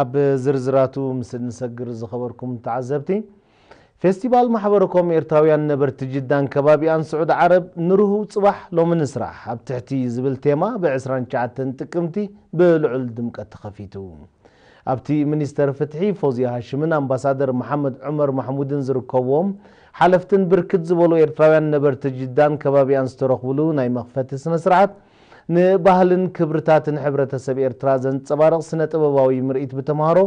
اب زرزراتو مسل نسجر زخبركم تعزبتي فيستيبال محبركم ارتاويان نبرت جدا كبابي ان سعود عرب نرهو صباح لو من نسرح اب تحتي زبل تيما بعسران شعتن تكمتي بلعل دمك تخفيتو ابتي منستر فتحي فوزي هاشمن امباسادر محمد عمر محمود زركووم حلفتن بركت زبولو ارتاويان نبرت جدا كبابي ان ستروخ بلو ناي مخفتس نسرعت ንባህልን ክብርታትን ሕብረተሰብ ኤርትራ ዘንፀባርቕ ስነ ጥበባዊ ምርኢት ብተምሃሮ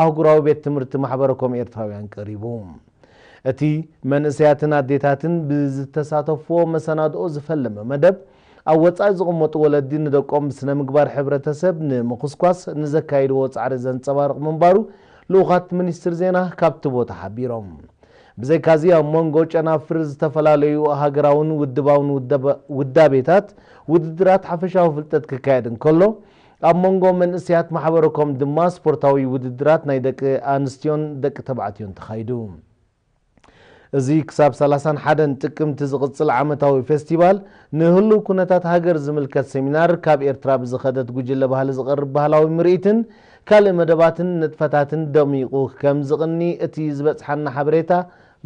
ኣህጉራዊ ቤት ትምህርቲ ማሕበረኮም ኤርትራውያን ቀሪቡ እቲ መንእሰያትን ኣዴታትን ብዝተሳተፍዎ መሰናድኦ ዝፈለመ መደብ ኣብ ወፃኢ ዝቕመጡ ወለዲ ንደቆም ስነ ምግባር ሕብረተሰብ ንምኩስኳስ ንዘካይድዎ ፃዕሪ ዘንፀባርቕ ምንባሩ ልኡኻት ሚኒስትር ዜና ካብቲ ቦታ ሓቢሮም ካዚ ኣብ መንጎ ጨናፍር ዝተፈላለዩ ሃገራውን ውድባውን ውዳቤታት ውድድራት ሓፈሻዊ ፍልጠት ክካየድ እንከሎ ኣብ መንጎ መንእስያት ማሕበረኮም ድማ ስፖርታዊ ውድድራት ናይ ደቂ ኣንስትዮን ደቂ ተባዕትዮን ተኻይዱ እዚ ክሳብ 31 ጥቅምቲ ዝቕፅል ዓመታዊ ፌስቲቫል ንህሉ ኩነታት ሃገር ዝምልከት ሴሚናር ካብ ኤርትራ ብዝኸደት ጉጅለ ባህሊ ዝቐርብ ባህላዊ ምርኢትን ካልእ መደባትን ንጥፈታትን ደሚቑ ከም ዝቕኒ እቲ ዝበፅሓና ሓበሬታ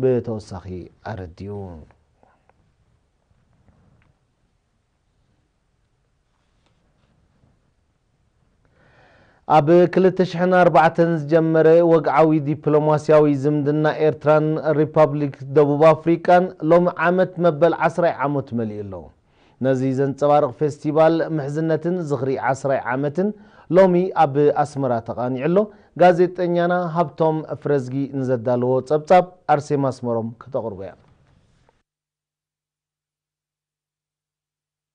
ብተወሳኺ ኣረዲኡ ኣብ 24 ዝጀመረ ወግዓዊ ዲፕሎማስያዊ ዝምድና ኤርትራን ሪፐብሊክ ደቡብ ኣፍሪቃን ሎሚ ዓመት መበል 1ስራይ ዓመት መሊኡ ኣሎ ነዚ ዘንፀባርቕ ፌስቲቫል ምሕዝነትን ዝኽሪ 1ስራይ ዓመትን ሎሚ ኣብ ኣስመራ ተቃኒዑ ኣሎ ጋዜጠኛና ሃብቶም ፍረዝጊ ንዘዳለዎ ፀብጻብ ኣርሴም ኣስመሮም ክተቕርቦ እያ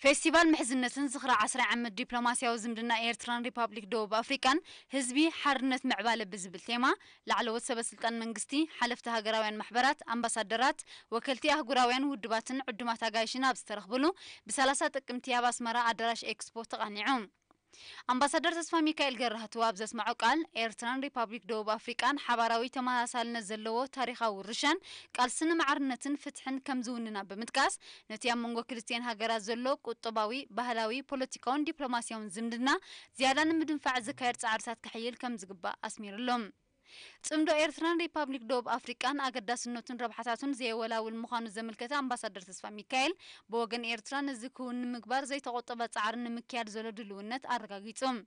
ፌስቲቫል ምሕዝነትን ዝኽራ 1 10 ዓመት ዲፕሎማስያዊ ዝምድና ኤርትራን ሪፓብሊክ ደቡብ ኣፍሪካን ህዝቢ ሓርነት ምዕባለ ብዝብል ቴማ ላዕለወት ሰበስልጣን መንግስቲ ሓለፍቲ ሃገራውያን ማሕበራት ኣምባሳደራት ወከልቲ ኣህጉራውያን ውድባትን ዕዱማት ኣጋይሽን ኣብ ዝተረኽብሉ ብ30 ጥቅምቲ ኣብ ኣስመራ ኣዳራሽ ኤክስፖ ተቓኒዑ ኣምባሳደር ተስፋ ሚካኤል ገራህቱ ኣብ ዘስምዖ ቃል ኤርትራን ሪፓብሊክ ደቡብ ኣፍሪቃን ሓባራዊ ተመሳሳልነት ዘለዎ ታሪካዊ ርሻን ቃልስን ማዕርነትን ፍትሕን ከም ዝውንና ብምጥቃስ ነቲ ኣብ መንጎ ክልትኤን ሃገራት ዘሎ ቁጠባዊ ባህላዊ ፖለቲካውን ዲፕሎማስያውን ዝምድና ዝያዳ ንምድንፋዕ ዝካየድ ፃዕርታት ክሕይል ከም ዝግባእ ኣስሚሩሎም ጽምዶ ኤርትራን ሪፓብሊክ ዶብ አፍሪቃን ኣገዳስነቱን ረብሓታቱን ዘየወላውል ምዃኑ ዘምልከተ ኣምባሳደር ተስፋ ሚካኤል ብወገን ኤርትራ ነዚ ክውን ንምግባር ዘይተቆጠበ ጻዕሪ ንምክያድ ዘሎ ድልውነት ኣረጋጊፆም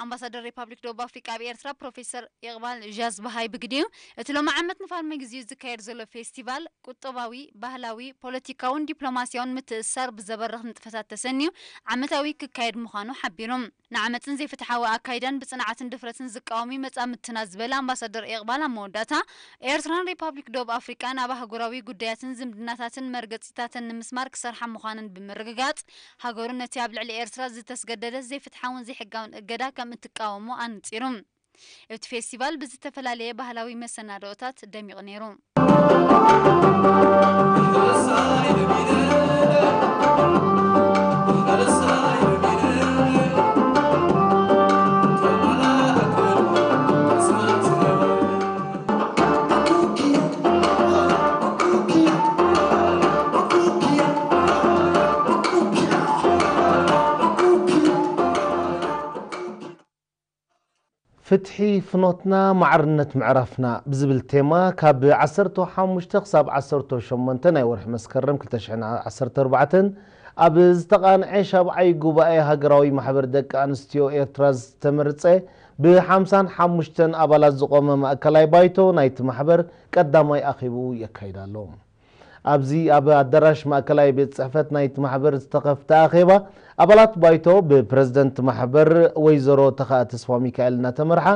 أمباسادر ريبابليك دوب أفريقيا بإيرترا بروفيسور إقبال جاز بهاي بقديم اتلو معمت نفار مجزيز ذكاير زلو فيستيفال قطباوي بهلاوي بوليتيكاون ديبلوماسيون متأثر بزبرخ نتفسات تسنيو عمتاوي ككايد مخانو حبيرم نعمتن زي فتحاوي أكايدان بصناعة دفرتن زقاومي متأ متنازبل أمباسادر إقبال أموداتا إيرتران ريبابليك دوب أفريقيا نابا هجراوي قدياتن زمدناتاتن مرقتاتن نمسمار كسرحا مخانن بمرققات هاجرون نتياب لعلي إيرترا زي تسجدد زي فتحاون زي حقاون قدا كم ከምትቃወሞ ኣንፂሩ እቲ ፌስቲቫል ብዝተፈላለየ ባህላዊ መሰናድኦታት ደሚቑ ነይሩ Thank you. ፍትሒ ፍኖትና ማዕርነት ምዕራፍና ብዝብል ቴማ ካብ 15 ክሳብ 18 ናይ ወርሒ መስከረም 214 ኣብ ዝተቓንዐ ሻብዓይ ጉባኤ ሃገራዊ ማሕበር ደቂ ኣንስትዮ ኤርትራ ዝተመርፀ ብ55 ኣባላት ዝቆመ ማእከላይ ባይቶ ናይቲ ማሕበር ቀዳማይ ኣኺቡ የካይድ ኣሎ ኣብዚ ኣብ ኣዳራሽ ማእከላይ ቤት ፅሕፈት ናይቲ ማሕበር ዝተኸፍተ ኣኼባ ኣባላት ባይቶ ብፕረዚደንት ማሕበር ወይዘሮ ተኸ ተስፋ ሚካኤል እናተመርሓ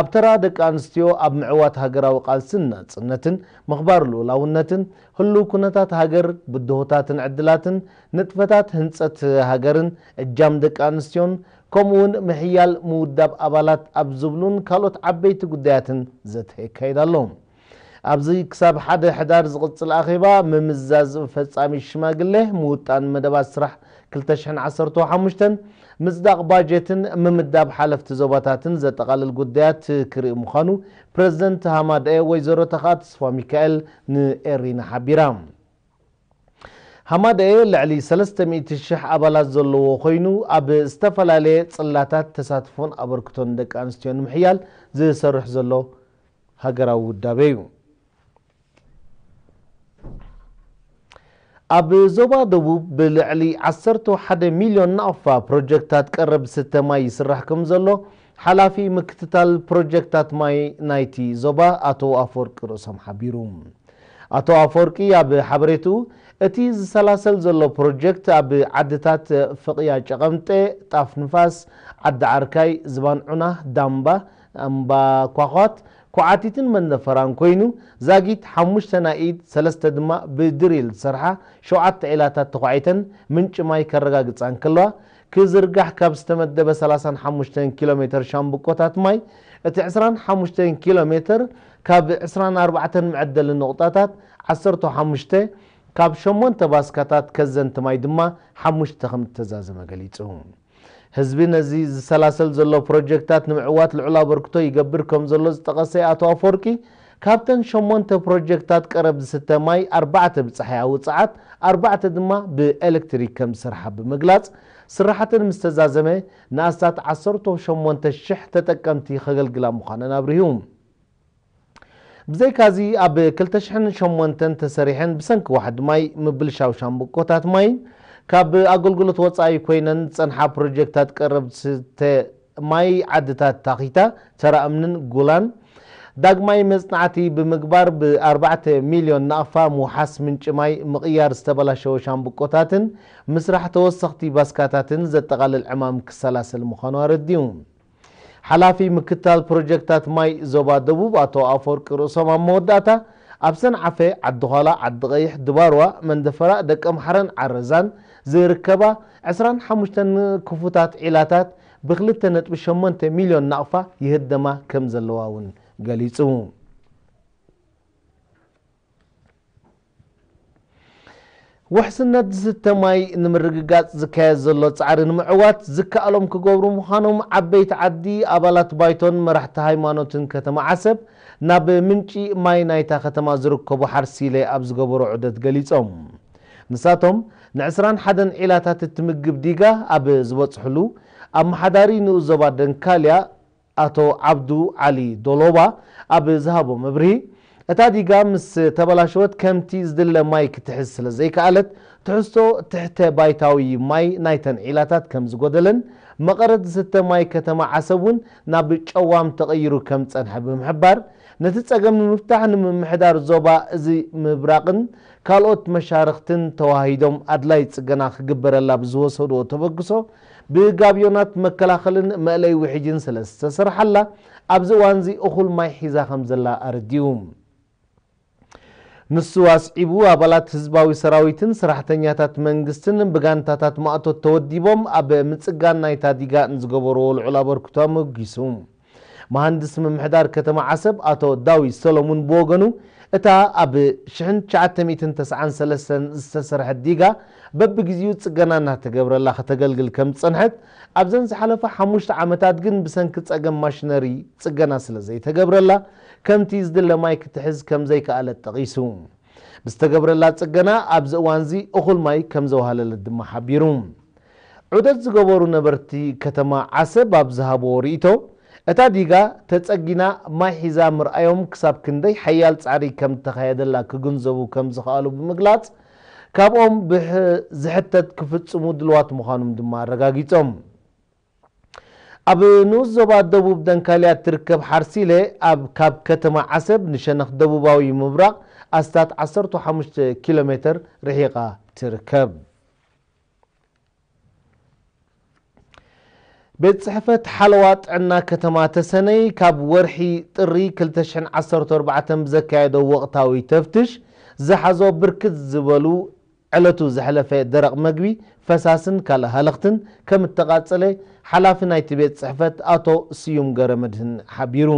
ኣብ ተራ ደቂ ኣንስትዮ ኣብ ምዕዋት ሃገራዊ ቃልስን ናፅነትን ምኽባር ልኡላውነትን ህሉ ኩነታት ሃገር ብድሆታትን ዕድላትን ንጥፈታት ህንፀት ሃገርን እጃም ደቂ ኣንስትዮን ከምኡ ውን ምሕያል ምውዳብ ኣባላት ኣብ ዝብሉን ካልኦት ዓበይቲ ጉዳያትን ዘተ ይካይድ ኣሎ ኣብዚ ክሳብ ሓደ ሕዳር ዝቕፅል ኣኼባ ምምዛዝብ ፈፃሚ ሽማግለ ምውጣን መደባት ስራሕ 215 ምፅዳቕ ባጀትን ምምዳብ ሓለፍቲ ዞባታትን ዘጠቓልል ጉዳያት ክርኢ ምዃኑ ፕረዚደንት ሃማድኤ ወይዘሮ ተኻ ተስፋ ሚካኤል ንኤሪና ሓቢራ ሃማድኤ ልዕሊ 300,000 ኣባላት ዘለዎ ኮይኑ ኣብ ዝተፈላለየ ፅላታት ተሳትፎን ኣበርክቶን ደቂ ኣንስትዮ ንምሕያል ዝሰርሕ ዘሎ ሃገራዊ ውዳበ እዩ اب زوبا دبوب بلعلي عصرتو حد مليون نافا پروژكتات قرب ستماي سرحكم زلو حلافي مكتتال پروژكتات ماي نايتي زوبا اتو افورك رسام حبيروم اتو افوركي اب حبرتو اتي زسلاسل زلو پروژكت اب عدتات فقيا جغمتي طاف نفاس عد عركاي زبان عنا دامبا امبا قوات ኩዓቲትን መነፈራን ኮይኑ ዛጊት ሓሙሽተ ናይ ኢድ ሰለስተ ድማ ብድሪል ዝሰርሓ ሸውዓተ ዒላታት ተኳዒተን ምንጭ ማይ ከረጋግፃን ከለዋ ክዝርጋሕ ካብ ዝተመደበ 35 ኪሎ ሜ ሻምብቆታት ማይ እቲ 25 ኪሎ ሜትር ካብ 24 ምዕደሊ ንቁጣታት 15 ካብ 8 ባስካታት ከዘንቲ ማይ ድማ 5 ከም ተዛዘመ ገሊፁ ህዝቢ ነዚ ዝሰላሰል ዘሎ ፕሮጀክታት ንምዕዋት ልዕሉ ኣበርክቶ ይገብር ከም ዘሎ ዝጠቐሰ ኣቶ ኣፈወርቂ ካብተን ሸሞንተ ፕሮጀክታት ቀረብ ዝስተ ማይ ኣርባዕተ ብፀሓያዊ ፀዓት ኣርባዕተ ድማ ብኤሌክትሪክ ከም ዝስርሓ ብምግላፅ ስራሕቲ ንምስተዛዘመ ንኣስታት 18,000 ተጠቀምቲ ከገልግላ ምዃነን ኣብርሂቡ ብዘይካዚ ኣብ 208 ተሰሪሐን ብሰንኪ ዋሕዲ ማይ ምብልሻው ሻምብቆታት ማይን ካብ ኣገልግሎት ወፃኢ ኮይነን ፀንሓ ፕሮጀክታት ቀረብ ማይ ዓድታት ታኺታ ተራ እምንን ጉላን ዳግማይ መፅናዕቲ ብምግባር ብ4 ሚልዮን ናቕፋ ምውሓስ ምንጭ ማይ ምቕያር ዝተበላሸወ ሻምብቆታትን ምስራሕ ተወሰኽቲ ባስካታትን ዘጠቓልል ዕማም ክሰላሰል ምዃኑ ኣረዲዩ ሓላፊ ምክታል ፕሮጀክታት ማይ ዞባ ደቡብ ኣቶ ኣፈርቂ ርእሶም ኣብ መወዳእታ ኣብ ሰንዓፈ ዓዲ ኋላ ዓዲ ቀይሕ ድባርዋ መንደፈራ ደቂ ምሓረን ዓረዛን ዝርከባ 25 ክፉታት ዒላታት ብ2.8 ሚልዮን ናቕፋ ይህደማ ከም ዘለዋ እውን ገሊጹ ውሕስነት ዝስተ ማይ ንምርግጋፅ ዝካየድ ዘሎ ፃዕሪ ንምዕዋት ዝከኣሎም ክገብሩ ምዃኖም ዓበይቲ ዓዲ ኣባላት ባይቶን መራሕቲ ሃይማኖትን ከተማ ዓሰብ ናብ ምንጪ ማይ ናይታ ከተማ ዝርከቡ ሓርሲለ ኣብ ዝገበሮ ዑደት ገሊፆም ንሳቶም ን21 ዒላታት እትምግብ ዲጋ ኣብ ዝበፅሕሉ ኣብ መሓዳሪ ዞባ ደንካልያ ኣቶ ዓብዱ ዓሊ ዶሎባ ኣብ ዝሃቦ መብርሂ እታ ዲጋ ምስ ተበላሸወት ከምቲ ዝድለ ማይ ክትሕዝ ስለ ዘይከኣለት ትሕዝቶ ትሕተ ባይታዊ ማይ ናይተን ዒላታት ከም ዝጎደለን መቐረት ዝስተ ማይ ከተማ ዓሰብ እውን ናብ ጨዋም ተቐይሩ ከም ፀንሐ ብምሕባር ነቲ ፀገም ንምፍታሕ ንምምሕዳር ዞባ እዚ ምብራቕን ካልኦት መሻርክትን ተዋሂዶም ኣድላይ ፅገና ክግበረላ ብዝወሰድዎ ተበግሶ ብጋብዮናት መከላኸልን መእለይ ውሕጅን ስለ ዝተሰርሓላ ኣብዚ እዋን እዚ እኹል ማይ ሒዛ ከም ዘላ ኣረድዩ ንሱ ኣስዒቡ ኣባላት ህዝባዊ ሰራዊትን ስራሕተኛታት መንግስትን ብጋንታታት ማእቶት ተወዲቦም ኣብ ምፅጋን ናይ ታዲጋ ንዝገበርዎ ልዑል ኣበርክቶ መጊሱ መሃንድስ ምምሕዳር ከተማ ዓሰብ ኣቶ ዳዊት ሰሎሙን ብወገኑ እታ ኣብ 993 ዝተሰርሐት ዲጋ በቢግዜኡ ፅገና እናተገብረላ ከተገልግል ከም ዝፀንሐት ኣብዘን ዝሓለፈ ሓሙሽተ ዓመታት ግን ብሰንኪ ፀገም ማሽነሪ ፅገና ስለ ዘይተገብረላ ከምቲ ዝድለ ማይ ክትሕዝ ከም ዘይከኣለት ጠቂሱ ብዝተገብረላ ፅገና ኣብዚ እዋን እዚ እኹል ማይ ከም ዘውሃለለት ድማ ሓቢሩ ዑደት ዝገበሩ ነበርቲ ከተማ ዓሰብ ኣብ ዝሃቦ ርእቶ እታ ዲጋ ተፀጊና ማይ ሒዛ ምርኣዮም ክሳብ ክንደይ ሓያል ፃዕሪ ከም ተካየደላ ክግንዘቡ ከም ዝኽኣሉ ብምግላፅ ካብኦም ዝሕተት ክፍፅሙ ድልዋት ምዃኖም ድማ ኣረጋጊፆም ኣብ ንኡስ ዞባ ደቡብ ደንካልያ ትርከብ ሓርሲለ ካብ ከተማ ዓሰብ ንሸነኽ ደቡባዊ ምብራቅ ኣስታት 15 ኪሎ ሜትር ርሒቓ ትርከብ ቤት ፅሕፈት ሓለዋ ጥዕና ከተማ ተሰነይ ካብ ወርሒ ጥሪ 214 ብዘካየደ ወቕታዊ ተፍትሽ ዝሓዞ ብርክት ዝበሉ ዕለቱ ዘሕለፈ ደረቕ መግቢ ፈሳስን ካልእ ሃለኽትን ከም እተቓፀለ ሓላፊ ናይቲ ቤት ፅሕፈት ኣቶ ስዩም ገረመድህን ሓቢሩ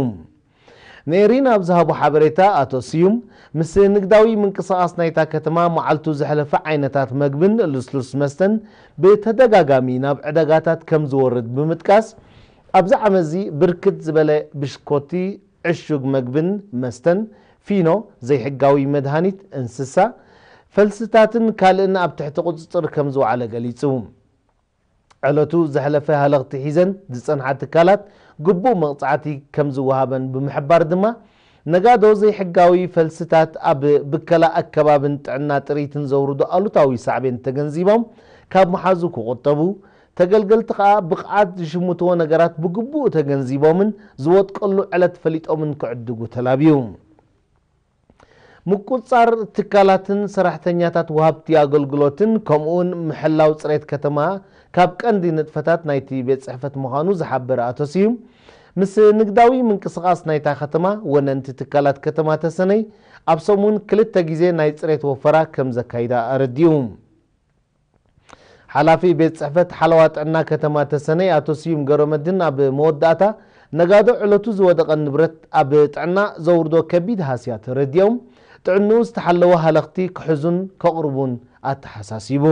ነይሪ ናብ ዝሃቦ ሓበሬታ ኣቶ ስዩም ምስ ንግዳዊ ምንቅስቓስ ናይታ ከተማ መዓልቱ ዘሕለፈ ዓይነታት መግብን ልስሉስ መስተን ብተደጋጋሚ ናብ ዕዳጋታት ከም ዝወርድ ብምጥቃስ ኣብዚ ዓመ እዚ ብርክት ዝበለ ብሽኮቲ ዕሹግ መግብን መስተን ፊኖ ዘይሕጋዊ መድሃኒት እንስሳ ፈልስታትን ካልእን ኣብ ትሕቲ ቅፅፅር ከም ዝወዓለ ገሊፁ ዕለቱ ዘሕለፈ ሃለቕቲ ሒዘን ዝፀንሓ ትካላት ግቡእ መቕፃዕቲ ከም ዝወሃበን ብምሕባር ድማ ነጋዶ ዘይሕጋዊ ፈልስታት ኣብ ብከላ ኣከባብን ጥዕና ጥሪትን ዘውርዶ ኣሉታዊ ሳዕቤን ተገንዚቦም ካብ መሓዙ ክቁጠቡ ተገልገልቲ ከዓ ብቕዓት ዝሽምትዎ ነገራት ብግቡእ ተገንዚቦምን ዝወጥቀሉ ዕለት ፈሊጦምን ክዕድጉ ተላብዩ ምቁፃር ትካላትን ሰራሕተኛታት ውሃብቲ ኣገልግሎትን ከምኡውን ምሕላው ፅሬት ከተማ ካብ ቀንዲ ንጥፈታት ናይቲ ቤት ፅሕፈት ምዃኑ ዝሓበረ ኣቶስ እዩ ምስ ንግዳዊ ምንቅስቓስ ናይታ ከተማ ወነንቲ ትካላት ከተማ ተሰነይ ኣብ ሰሙን ክልተ ግዜ ናይ ፅሬት ወፈራ ከም ዘካይዳ ኣረዲኡ ሓላፊ ቤት ፅሕፈት ሓለዋ ጥዕና ከተማ ተሰነይ ኣቶ ስዩም ገረመድን ኣብ መወዳእታ ነጋዶ ዕለቱ ዝወደቐ ንብረት ኣብ ጥዕና ዘውርዶ ከቢድ ሃስያ ተረድዮም ጥዕንኡ ዝተሓለወ ሃለኽቲ ክሕዙን ከቕርቡን ኣተሓሳሲቡ